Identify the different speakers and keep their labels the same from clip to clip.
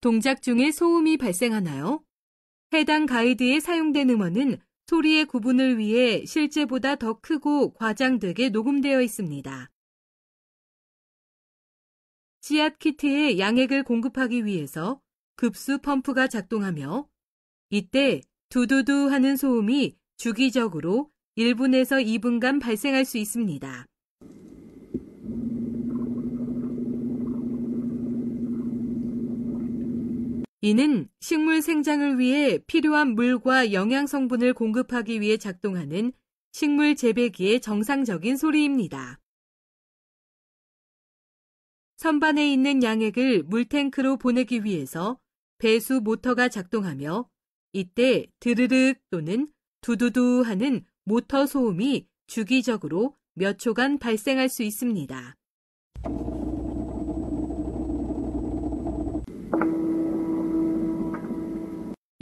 Speaker 1: 동작 중에 소음이 발생하나요? 해당 가이드에 사용된 음원은 소리의 구분을 위해 실제보다 더 크고 과장되게 녹음되어 있습니다. 씨앗 키트에 양액을 공급하기 위해서 급수 펌프가 작동하며 이때 두두두 하는 소음이 주기적으로 1분에서 2분간 발생할 수 있습니다. 이는 식물 생장을 위해 필요한 물과 영양 성분을 공급하기 위해 작동하는 식물 재배기의 정상적인 소리입니다. 선반에 있는 양액을 물탱크로 보내기 위해서 배수 모터가 작동하며 이때 드르륵 또는 두두두 하는 모터 소음이 주기적으로 몇 초간 발생할 수 있습니다.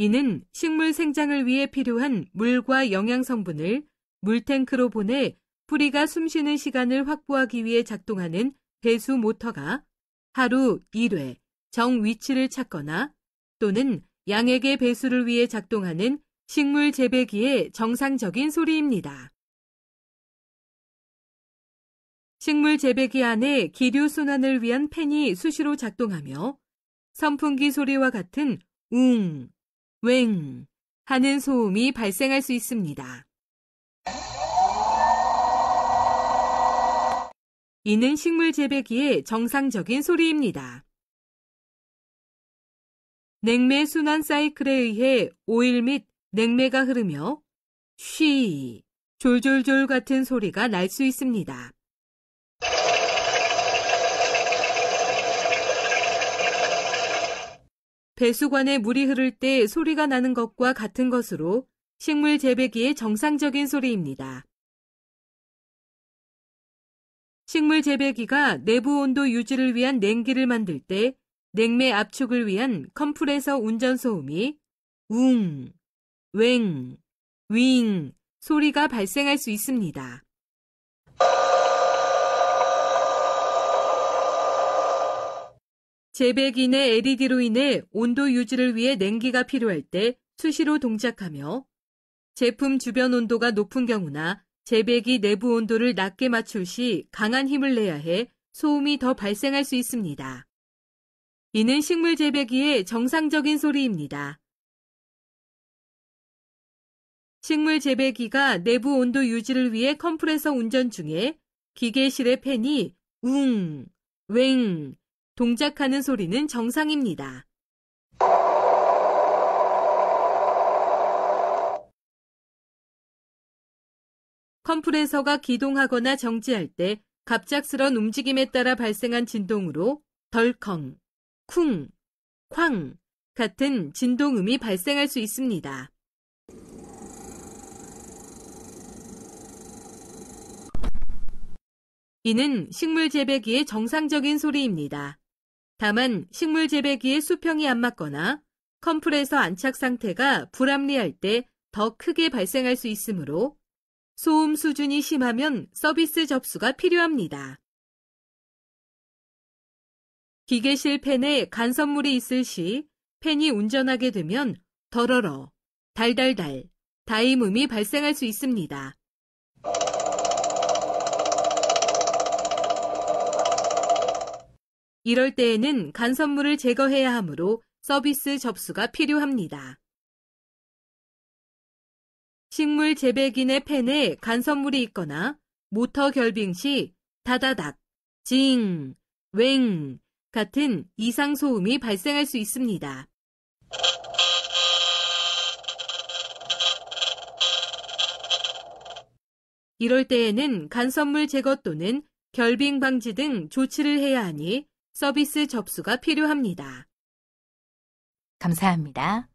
Speaker 1: 이는 식물 생장을 위해 필요한 물과 영양 성분을 물탱크로 보내 뿌리가 숨쉬는 시간을 확보하기 위해 작동하는 배수 모터가 하루 1회 정 위치를 찾거나 또는 양에게 배수를 위해 작동하는 식물 재배기의 정상적인 소리입니다. 식물 재배기 안에 기류 순환을 위한 팬이 수시로 작동하며 선풍기 소리와 같은 웅, 웽 하는 소음이 발생할 수 있습니다. 이는 식물 재배기의 정상적인 소리입니다. 냉매 순환 사이클에 의해 오일 및 냉매가 흐르며 쉬, 졸졸졸 같은 소리가 날 수 있습니다. 배수관에 물이 흐를 때 소리가 나는 것과 같은 것으로 식물 재배기의 정상적인 소리입니다. 식물 재배기가 내부 온도 유지를 위한 냉기를 만들 때 냉매 압축을 위한 컴프레서 운전 소음이 웅, 웽, 윙 소리가 발생할 수 있습니다. 재배기내 LED로 인해 온도 유지를 위해 냉기가 필요할 때 수시로 동작하며 제품 주변 온도가 높은 경우나 재배기 내부 온도를 낮게 맞출 시 강한 힘을 내야 해 소음이 더 발생할 수 있습니다. 이는 식물 재배기의 정상적인 소리입니다. 식물 재배기가 내부 온도 유지를 위해 컴프레서 운전 중에 기계실의 팬이 웅, 웽 동작하는 소리는 정상입니다. 컴프레서가 기동하거나 정지할 때 갑작스런 움직임에 따라 발생한 진동으로 덜컹, 쿵, 쾅 같은 진동음이 발생할 수 있습니다. 이는 식물 재배기의 정상적인 소리입니다. 다만 식물 재배기의 수평이 안 맞거나 컴플에서 안착 상태가 불합리할 때 더 크게 발생할 수 있으므로 소음 수준이 심하면 서비스 접수가 필요합니다. 기계실 팬에 간선물이 있을 시 팬이 운전하게 되면 더러러, 달달달, 다이음이 발생할 수 있습니다. 이럴 때에는 간선물을 제거해야 하므로 서비스 접수가 필요합니다. 식물 재배기의 팬에 간선물이 있거나 모터 결빙 시 다다닥, 징, 웽 같은 이상 소음이 발생할 수 있습니다. 이럴 때에는 간선물 제거 또는 결빙 방지 등 조치를 해야 하니 서비스 접수가 필요합니다. 감사합니다.